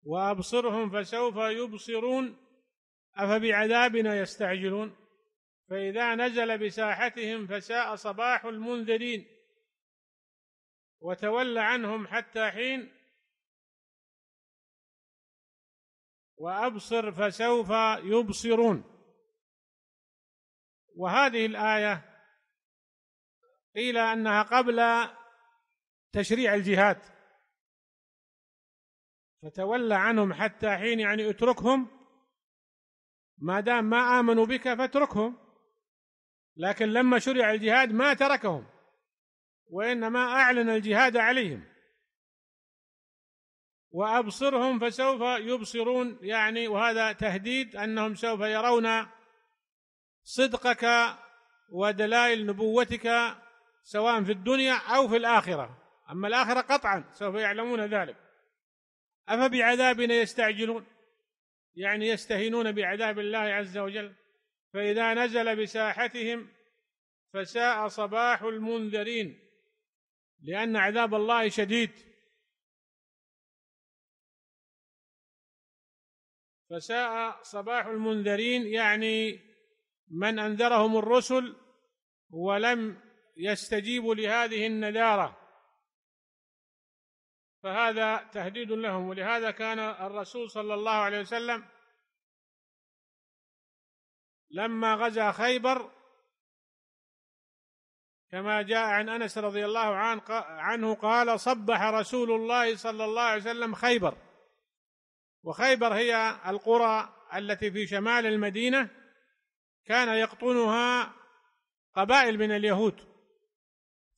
وأبصرهم فسوف يبصرون أفبعذابنا يستعجلون فإذا نزل بساحتهم فساء صباح المنذرين وتولى عنهم حتى حين وابصر فسوف يبصرون وهذه الايه قيل انها قبل تشريع الجهاد فتولى عنهم حتى حين يعني اتركهم ما دام ما امنوا بك فاتركهم لكن لما شرع الجهاد ما تركهم وانما اعلن الجهاد عليهم وابصرهم فسوف يبصرون يعني وهذا تهديد انهم سوف يرون صدقك ودلائل نبوتك سواء في الدنيا او في الاخره اما الاخره قطعا سوف يعلمون ذلك افبعذابنا يستعجلون يعني يستهينون بعذاب الله عز وجل فاذا نزل بساحتهم فساء صباح المنذرين لأن عذاب الله شديد فساء صباح المنذرين يعني من أنذرهم الرسل ولم يستجيبوا لهذه النذاره فهذا تهديد لهم ولهذا كان الرسول صلى الله عليه وسلم لما غزا خيبر كما جاء عن انس رضي الله عنه قال صبح رسول الله صلى الله عليه وسلم خيبر وخيبر هي القرى التي في شمال المدينه كان يقطنها قبائل من اليهود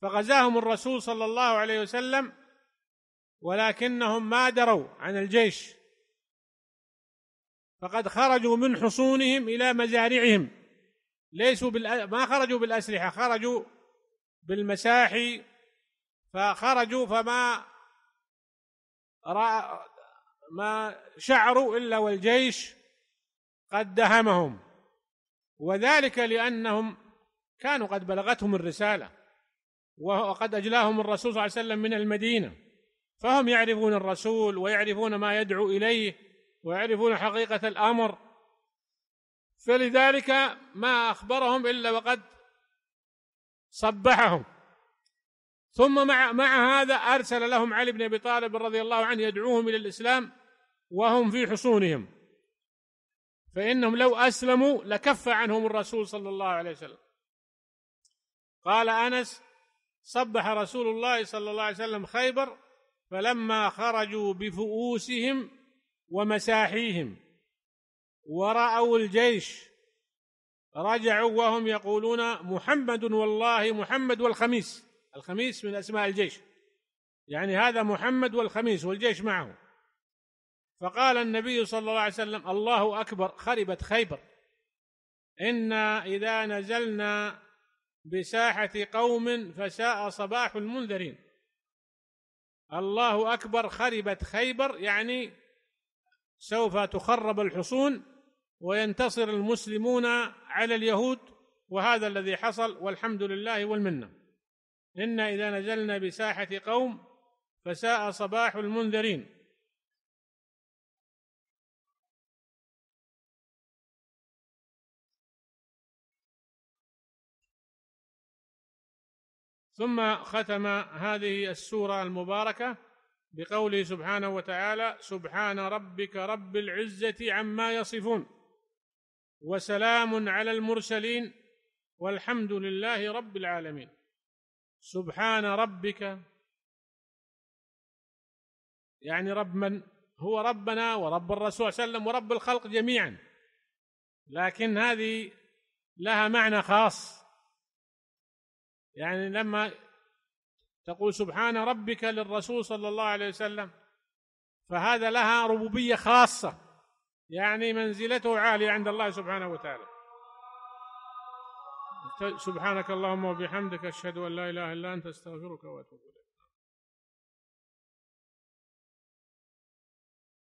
فغزاهم الرسول صلى الله عليه وسلم ولكنهم ما دروا عن الجيش فقد خرجوا من حصونهم الى مزارعهم ليسوا ما خرجوا بالاسلحه خرجوا بالمساحي فخرجوا فما رأى ما شعروا الا والجيش قد دهمهم وذلك لانهم كانوا قد بلغتهم الرساله وقد اجلاهم الرسول صلى الله عليه وسلم من المدينه فهم يعرفون الرسول ويعرفون ما يدعو اليه ويعرفون حقيقه الامر فلذلك ما اخبرهم الا وقد صبحهم ثم مع مع هذا ارسل لهم علي بن ابي طالب رضي الله عنه يدعوهم الى الاسلام وهم في حصونهم فانهم لو اسلموا لكف عنهم الرسول صلى الله عليه وسلم قال انس صبح رسول الله صلى الله عليه وسلم خيبر فلما خرجوا بفؤوسهم ومساحيهم ورأوا الجيش رجعوا وهم يقولون محمد والله محمد والخميس الخميس من اسماء الجيش يعني هذا محمد والخميس والجيش معه فقال النبي صلى الله عليه وسلم الله اكبر خربت خيبر انا اذا نزلنا بساحه قوم فساء صباح المنذرين الله اكبر خربت خيبر يعني سوف تخرب الحصون وينتصر المسلمون على اليهود وهذا الذي حصل والحمد لله والمنه انا اذا نزلنا بساحه قوم فساء صباح المنذرين ثم ختم هذه السوره المباركه بقوله سبحانه وتعالى سبحان ربك رب العزه عما يصفون وسلام على المرسلين والحمد لله رب العالمين سبحان ربك يعني رب من هو ربنا ورب الرسول صلى الله عليه وسلم ورب الخلق جميعا لكن هذه لها معنى خاص يعني لما تقول سبحان ربك للرسول صلى الله عليه وسلم فهذا لها ربوبيه خاصه يعني منزلته عاليه عند الله سبحانه وتعالى سبحانك اللهم وبحمدك اشهد ان لا اله الا انت استغفرك واتوب اليك